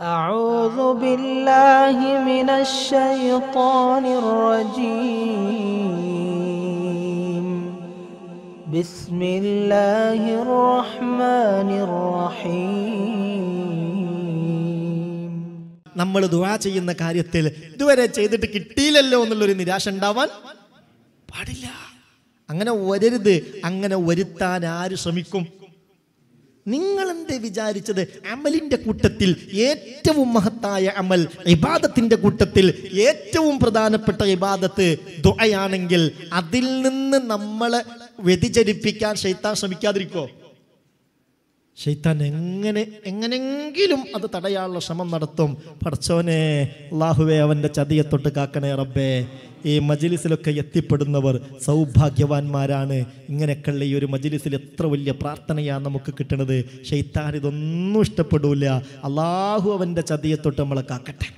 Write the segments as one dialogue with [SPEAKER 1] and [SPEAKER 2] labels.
[SPEAKER 1] أعوذ بالله من الشيطان الرجيم بسم الله الرحمن الرحيم നമ്മൾ ദുആ ചെയ്യുന്ന കാര്യത്തിൽ ഇതുവരെ ചെയ്തിട്ട് കിട്ടിയില്ലല്ലോ എന്നുള്ളൊരു നിരാശ ഉണ്ടാവാൻ പാടില്ല അങ്ങനെ വരരുത് അങ്ങനെ വരുത്താൻ ആര് ശ്രമിക്കും നിങ്ങൾ എന്ത് വിചാരിച്ചത് അമലിൻ്റെ കൂട്ടത്തിൽ ഏറ്റവും മഹത്തായ അമൽ ഇബാദത്തിന്റെ കൂട്ടത്തിൽ ഏറ്റവും പ്രധാനപ്പെട്ട ഇബാദത്ത് ദുആയാണെങ്കിൽ അതിൽ നിന്ന് നമ്മളെ വ്യതിചരിപ്പിക്കാൻ ശൈത്താൻ ശ്രമിക്കാതിരിക്കോ ഷെയ്ത്താൻ എങ്ങനെ എങ്ങനെങ്കിലും അത് തടയാനുള്ള ശ്രമം നടത്തും പഠിച്ചോനെ അള്ളാഹുവെ അവൻ്റെ ചതിയെ തൊട്ട് കാക്കണേ റബ്ബേ ഈ മജിലിസിലൊക്കെ എത്തിപ്പെടുന്നവർ സൗഭാഗ്യവാന്മാരാണ് ഇങ്ങനെയൊക്കെയുള്ള ഈ ഒരു മജിലിസിൽ എത്ര വലിയ പ്രാർത്ഥനയാണ് നമുക്ക് കിട്ടണത് ഷെയ്ത്താൻ ഇതൊന്നും ഇഷ്ടപ്പെടൂല അള്ളാഹു അവൻ്റെ ചതിയെ തൊട്ട് നമ്മളെ കാക്കട്ടെ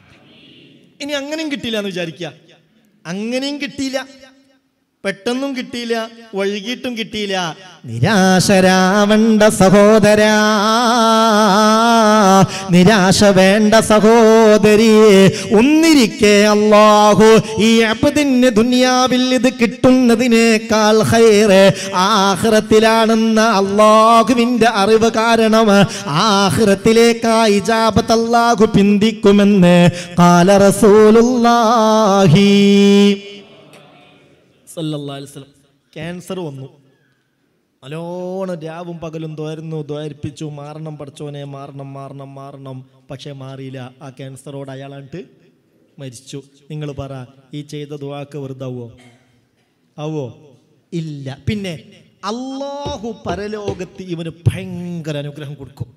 [SPEAKER 1] ഇനി അങ്ങനെയും കിട്ടിയില്ല എന്ന് വിചാരിക്കുക അങ്ങനെയും കിട്ടിയില്ല പെട്ടെന്നും കിട്ടിയില്ല വൈകിട്ടും കിട്ടിയില്ല നിരാശരാവണ്ട സഹോദര നിരാശ വേണ്ട സഹോദരിയെ ഒന്നിരിക്കെ അള്ളാഹു ഈ അപ്പതിന് ദുനിയാവിൽ ഇത് കിട്ടുന്നതിനേക്കാൾ ഹൈറ് ആഹ്റത്തിലാണെന്ന അള്ളാഹുവിൻ്റെ അറിവ് കാരണം ആഹ്റത്തിലേക്കാ ഇജാബത്ത് അള്ളാഹു പിന്തിക്കുമെന്ന് കാല സല്ലല്ലാ ക്യാൻസർ വന്നു നല്ലോണം രാവും പകലും ദ്വരുന്നു ദ്വരിപ്പിച്ചു മാറണം പഠിച്ചോനെ മാറണം മാറണം മാറണം പക്ഷേ മാറിയില്ല ആ ക്യാൻസറോട് അയാളാണ്ട് മരിച്ചു നിങ്ങൾ പറ ഈ ചെയ്ത ദുവാക്ക് വെറുതാവോ ആവോ ഇല്ല പിന്നെ അള്ളാഹു പരലോകത്ത് ഇവന് ഭയങ്കര അനുഗ്രഹം കൊടുക്കും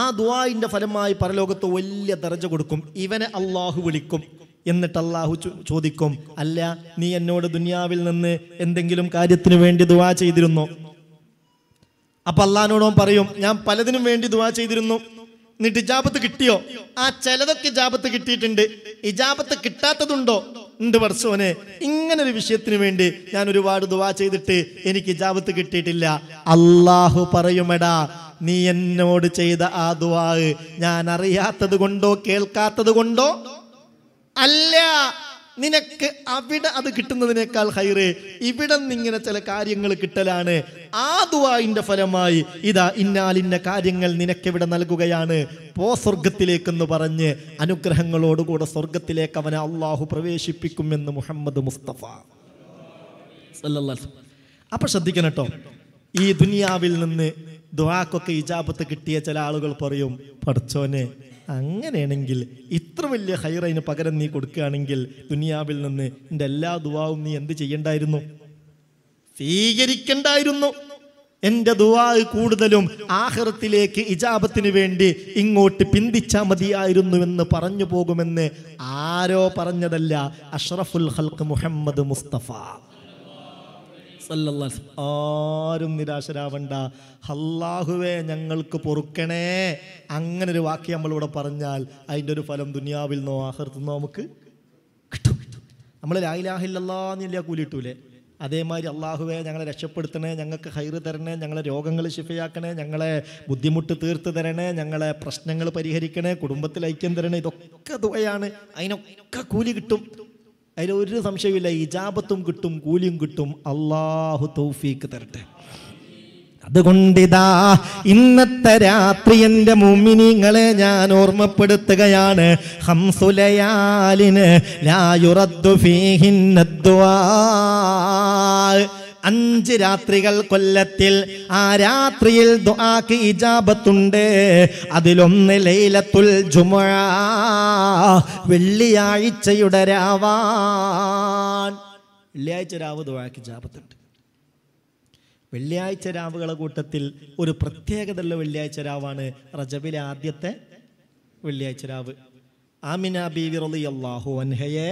[SPEAKER 1] ആ ദുവായിൻ്റെ ഫലമായി പരലോകത്ത് വലിയ ദർജ കൊടുക്കും ഇവനെ അള്ളാഹു വിളിക്കും എന്നിട്ട് അള്ളാഹു ചോദിക്കും അല്ല നീ എന്നോട് ദുനിയാവിൽ നിന്ന് എന്തെങ്കിലും കാര്യത്തിന് വേണ്ടി ദുവാ ചെയ്തിരുന്നു അപ്പൊ അള്ളഹാനോടോം പറയും ഞാൻ പലതിനും വേണ്ടി ദുവാ ചെയ്തിരുന്നു എന്നിട്ട് ഇജാബത്ത് കിട്ടിയോ ആ ചിലതൊക്കെ ഇജാബത്ത് കിട്ടിയിട്ടുണ്ട് ഇജാബത്ത് കിട്ടാത്തതുണ്ടോ ഉണ്ട് ഇങ്ങനെ ഒരു വിഷയത്തിന് വേണ്ടി ഞാൻ ഒരുപാട് ദുവാ ചെയ്തിട്ട് എനിക്ക് ഇജാബത്ത് കിട്ടിയിട്ടില്ല അള്ളാഹു പറയുമെടാ നീ എന്നോട് ചെയ്ത ആ ദുവാ ഞാൻ അറിയാത്തത് കൊണ്ടോ കേൾക്കാത്തത് കൊണ്ടോ അല്ല നിനക്ക് അവിടെ അത് കിട്ടുന്നതിനേക്കാൾ ഹൈറ് ഇവിടെ നിന്നിങ്ങനെ ചില കാര്യങ്ങൾ കിട്ടലാണ് ആ ദുവായിന്റെ ഫലമായി ഇതാ ഇന്നാലിന്ന കാര്യങ്ങൾ ഇവിടെ നൽകുകയാണ് പോ സ്വർഗത്തിലേക്കെന്ന് പറഞ്ഞ് അനുഗ്രഹങ്ങളോടുകൂടെ സ്വർഗത്തിലേക്ക് അവനെ അള്ളാഹു പ്രവേശിപ്പിക്കുമെന്ന് മുഹമ്മദ് മുസ്തഫ അപ്പൊ ശ്രദ്ധിക്കണം കേട്ടോ ഈ ദുനിയാവിൽ നിന്ന് ദുവാക്കൊക്കെ ഇജാബത്ത് കിട്ടിയ ചില ആളുകൾ പറയും പഠിച്ചോനെ അങ്ങനെയാണെങ്കിൽ ഇത്ര വലിയ ഹൈറൈന് പകരം നീ കൊടുക്കുകയാണെങ്കിൽ ദുനിയാവിൽ നിന്ന് എൻ്റെ എല്ലാ ദുവാവും നീ എന്ത് ചെയ്യണ്ടായിരുന്നു സ്വീകരിക്കണ്ടായിരുന്നു എൻ്റെ ദുവാ കൂടുതലും ആഹൃത്തിലേക്ക് ഇജാബത്തിന് വേണ്ടി ഇങ്ങോട്ട് പിന്തിച്ചാൽ എന്ന് പറഞ്ഞു പോകുമെന്ന് ആരോ പറഞ്ഞതല്ല അഷ്റഫുൽ ഹൽക്ക് മുഹമ്മദ് മുസ്തഫ ആരും നിരാശരാവണ്ട ഹല്ലാഹുവെ ഞങ്ങൾക്ക് പൊറുക്കണേ അങ്ങനെ ഒരു വാക്ക് നമ്മളിവിടെ പറഞ്ഞാൽ അതിൻ്റെ ഒരു ഫലം ദുനിയാവിൽ നിന്നോ ആഹർത്തുനിന്നോ നമുക്ക് കിട്ടും നമ്മൾ ലായിലാഹില്ലാന്നില്ല കൂലി കിട്ടൂലേ അതേമാതിരി അള്ളാഹുവെ ഞങ്ങളെ രക്ഷപ്പെടുത്തണേ ഞങ്ങൾക്ക് ഹൈറ് തരണേ ഞങ്ങളെ രോഗങ്ങൾ ശിഫയാക്കണേ ഞങ്ങളെ ബുദ്ധിമുട്ട് തീർത്ത് തരണേ ഞങ്ങളെ പ്രശ്നങ്ങൾ പരിഹരിക്കണേ കുടുംബത്തിൽ ഐക്യം തരണേ ഇതൊക്കെ തുകയാണ് അതിനൊക്കെ കൂലി കിട്ടും ഒരു സംശയമില്ല ഇജാപത്തും കിട്ടും കൂലിയും കിട്ടും അള്ളാഹു തൗഫീക്ക് തരട്ടെ അതുകൊണ്ടിതാ ഇന്നത്തെ രാത്രി എൻ്റെ മുമ്മിനിങ്ങളെ ഞാൻ ഓർമ്മപ്പെടുത്തുകയാണ് ഹംസുലയാലിന് ലായുറദ്ദു ഫീഹിന്നദ്വാ അഞ്ച് രാത്രികൾ കൊല്ലത്തിൽ ആ രാത്രിയിൽ ദുആക്ക് ഇജാബത്തുണ്ട് അതിലൊന്ന് ലൈലത്തുൽ ജുമുഅ വെള്ളിയാഴ്ചയുടെ രാവാൻ വെള്ളിയാഴ്ച രാവ് ദുആക്ക് ഇജാബത്തുണ്ട് വെള്ളിയാഴ്ച രാവുകളെ കൂട്ടത്തിൽ ഒരു പ്രത്യേകതയുള്ള വെള്ളിയാഴ്ച രാവാണ് റജബിലെ ആദ്യത്തെ വെള്ളിയാഴ്ച രാവ് ആമിന ബീവി റളിയല്ലാഹു അൻഹയെ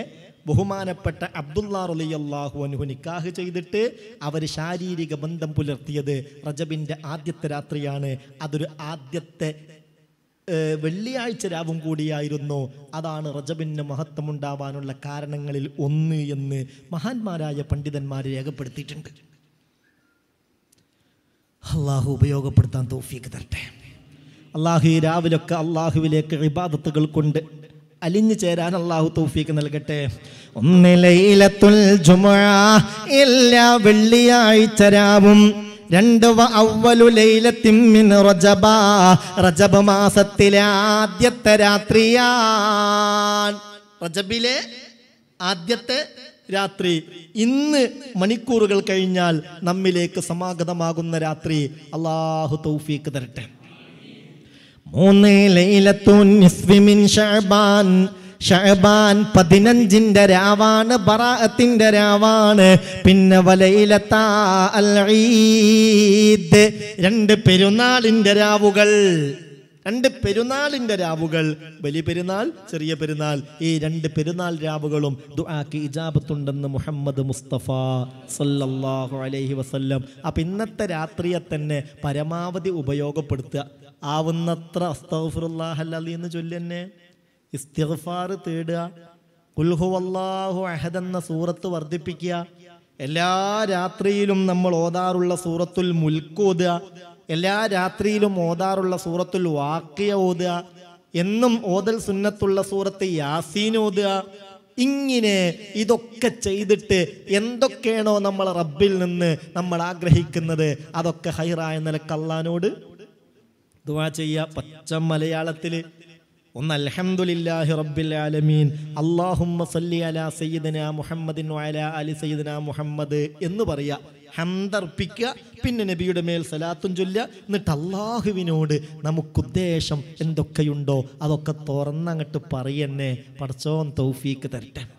[SPEAKER 1] ബഹുമാനപ്പെട്ട അബ്ദുല്ലാ റലിയല്ലാഹു അനുഹു നിക്കാഹ് ചെയ്തിട്ട് അവർ ശാരീരിക ബന്ധം പുലർത്തിയത് റജബിൻ്റെ ആദ്യത്തെ രാത്രിയാണ് അതൊരു ആദ്യത്തെ വെള്ളിയാഴ്ച രാവും കൂടിയായിരുന്നു അതാണ് റജബിന് മഹത്വമുണ്ടാവാനുള്ള കാരണങ്ങളിൽ ഒന്ന് എന്ന് മഹാന്മാരായ പണ്ഡിതന്മാർ രേഖപ്പെടുത്തിയിട്ടുണ്ട് അള്ളാഹു ഉപയോഗപ്പെടുത്താൻ തോഫിക്ക് തരട്ടെ അള്ളാഹു രാവിലൊക്കെ അള്ളാഹുവിലേക്ക് ഇബാദത്തുകൾ കൊണ്ട് അലിഞ്ഞു ചേരാൻ അള്ളാഹു തൗഫീക്ക് നൽകട്ടെ ഒന്നിലയിലത്തുൽ എല്ലാ വെള്ളിയാഴ്ച രാവും രണ്ട് റജബ മാസത്തിലെ ആദ്യത്തെ രാത്രിയാൻ റജബിലെ ആദ്യത്തെ രാത്രി ഇന്ന് മണിക്കൂറുകൾ കഴിഞ്ഞാൽ നമ്മിലേക്ക് സമാഗതമാകുന്ന രാത്രി അള്ളാഹു തൗഫീക്ക് തരട്ടെ മൂന്ന് ലൈലത്തൂൻ നിസ്വിമിൻ ഷഹബാൻ ഷഹബാൻ പതിനഞ്ചിന്റെ രാവാണ് ബറാഅത്തിന്റെ രാവാണ് പിന്നെ വലയിലത്താ അൽ ഈദ് രണ്ട് പെരുന്നാളിന്റെ രാവുകൾ രണ്ട് പെരുന്നാളിന്റെ രാവുകൾ വലിയ പെരുന്നാൾ ചെറിയ പെരുന്നാൾ ഈ രണ്ട് പെരുന്നാൾ രാവുകളും ദുആക്ക് ഇജാബത്തുണ്ടെന്ന് മുഹമ്മദ് മുസ്തഫ സല്ലല്ലാഹു അലൈഹി വസല്ലം അപ്പം ഇന്നത്തെ രാത്രിയെ തന്നെ പരമാവധി ഉപയോഗപ്പെടുത്തുക ആവുന്നത്ര അസ്തഫുറുല്ലാഹല്ലി എന്ന് ചൊല്ലി തന്നെ ഇസ്തിഗ്ഫാർ തേടുക കുൽഹു അള്ളാഹു എന്ന സൂറത്ത് വർദ്ധിപ്പിക്കുക എല്ലാ രാത്രിയിലും നമ്മൾ ഓതാറുള്ള സൂറത്തുൽ മുൽക്ക് ഓതുക എല്ലാ രാത്രിയിലും ഓതാറുള്ള സൂറത്തുൽ വാക്കിയ ഓതുക എന്നും ഓതൽ സുന്നത്തുള്ള സൂറത്ത് യാസീൻ ഓതുക ഇങ്ങനെ ഇതൊക്കെ ചെയ്തിട്ട് എന്തൊക്കെയാണോ നമ്മൾ റബ്ബിൽ നിന്ന് നമ്മൾ ആഗ്രഹിക്കുന്നത് അതൊക്കെ ഹൈറായ നിലക്കള്ളാനോട് ദുവാ ചെയ്യുക പച്ച മലയാളത്തിൽ ഒന്ന് അൽഹംദുലില്ലാഹി റബ്ബിൽ ആലമീൻ അല്ലാഹുമ്മ സല്ലി അലാ സയ്യിദിന മുഹമ്മദിൻ അലി സയ്യിദന മുഹമ്മദ് എന്ന് പറയുക ഹന്തർപ്പിക്കുക പിന്നെ നബിയുടെ മേൽ സലാത്തും ചൊല്ല എന്നിട്ട് അള്ളാഹുവിനോട് നമുക്കുദ്ദേശം എന്തൊക്കെയുണ്ടോ അതൊക്കെ തുറന്നങ്ങട്ട് പറയന്നെ പടച്ചോൻ തൗഫീക്ക് തരട്ടെ